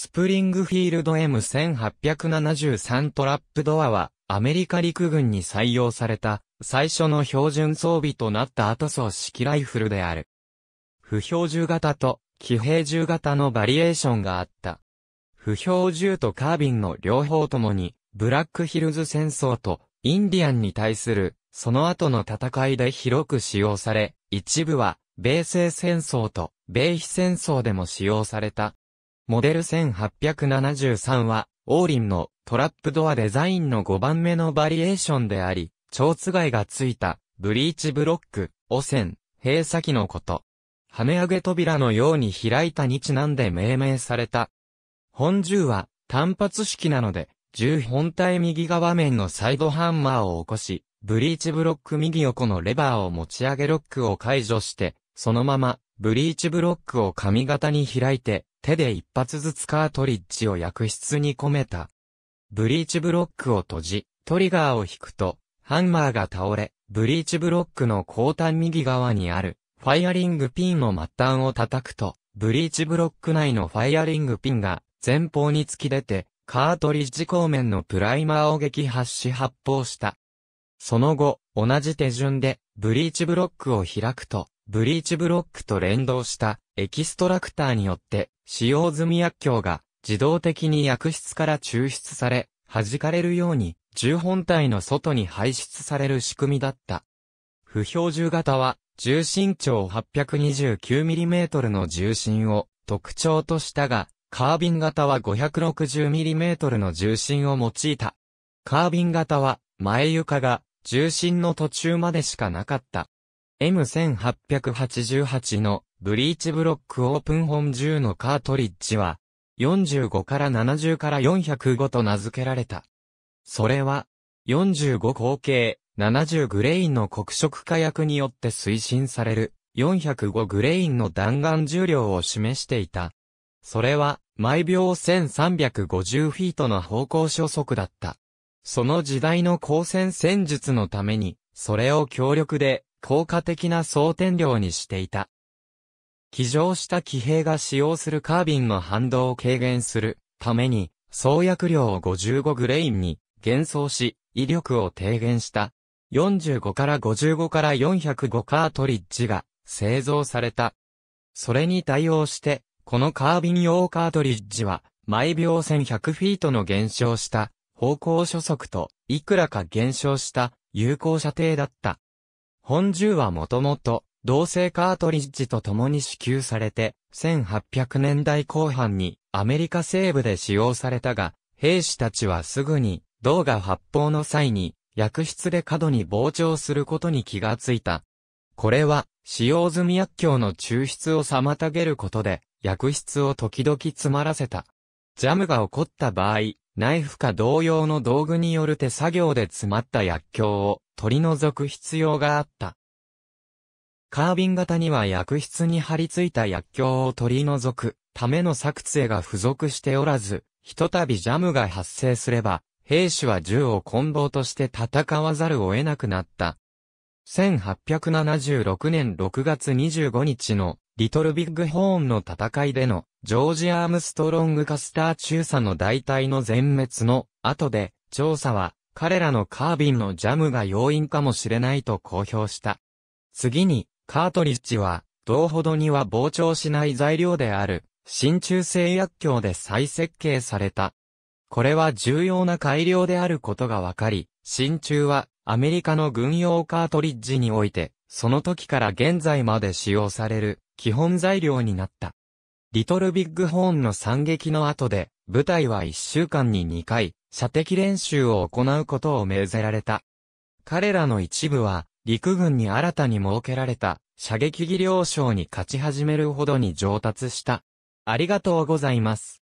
スプリングフィールド M1873 トラップドアは、アメリカ陸軍に採用された、最初の標準装備となった後装ソー式ライフルである。不標銃型と、騎兵銃型のバリエーションがあった。不標銃とカービンの両方ともに、ブラックヒルズ戦争と、インディアンに対する、その後の戦いで広く使用され、一部は、米西戦争と、米非戦争でも使用された。モデル1873は、王林のトラップドアデザインの5番目のバリエーションであり、蝶つがいがついた、ブリーチブロック、汚染、閉鎖機のこと。跳ね上げ扉のように開いたにちなんで命名された。本銃は単発式なので、銃本体右側面のサイドハンマーを起こし、ブリーチブロック右横のレバーを持ち上げロックを解除して、そのままブリーチブロックを髪型に開いて、手で一発ずつカートリッジを薬室に込めた。ブリーチブロックを閉じ、トリガーを引くと、ハンマーが倒れ、ブリーチブロックの後端右側にある、ファイアリングピンの末端を叩くと、ブリーチブロック内のファイアリングピンが前方に突き出て、カートリッジ後面のプライマーを撃破し発砲した。その後、同じ手順で、ブリーチブロックを開くと、ブリーチブロックと連動したエキストラクターによって使用済み薬莢が自動的に薬室から抽出され、弾かれるように銃本体の外に排出される仕組みだった。不標銃型は重心長 829mm の重心を特徴としたが、カービン型は 560mm の重心を用いた。カービン型は前床が重心の途中までしかなかった。M1888 のブリーチブロックオープン本10のカートリッジは、45から70から405と名付けられた。それは、45口径、70グレインの黒色火薬によって推進される、405グレインの弾丸重量を示していた。それは、毎秒1350フィートの方向初速だった。その時代の光線戦術のために、それを強力で効果的な装填量にしていた。起乗した騎兵が使用するカービンの反動を軽減するために、装薬量を55グレインに減少し、威力を低減した。45から55から405カートリッジが製造された。それに対応して、このカービン用カートリッジは、毎秒1100フィートの減少した、方向初速と、いくらか減少した、有効射程だった。本銃はもともと、同性カートリッジと共に支給されて、1800年代後半にアメリカ西部で使用されたが、兵士たちはすぐに、銅が発砲の際に、薬室で過度に膨張することに気がついた。これは、使用済み薬莢の抽出を妨げることで、薬室を時々詰まらせた。ジャムが起こった場合、ナイフか同様の道具による手作業で詰まった薬莢を取り除く必要があった。カービン型には薬室に張り付いた薬莢を取り除くための作成が付属しておらず、ひとたびジャムが発生すれば、兵士は銃を棍棒として戦わざるを得なくなった。1876年6月25日のリトルビッグホーンの戦いでのジョージ・アームストロング・カスター中佐の大替の全滅の後で、調査は彼らのカービンのジャムが要因かもしれないと公表した。次に、カートリッジは、同ほどには膨張しない材料である、真鍮製薬莢で再設計された。これは重要な改良であることがわかり、真鍮はアメリカの軍用カートリッジにおいて、その時から現在まで使用される基本材料になった。リトルビッグホーンの惨劇の後で、部隊は1週間に2回、射的練習を行うことを命ぜられた。彼らの一部は、陸軍に新たに設けられた、射撃技量賞に勝ち始めるほどに上達した。ありがとうございます。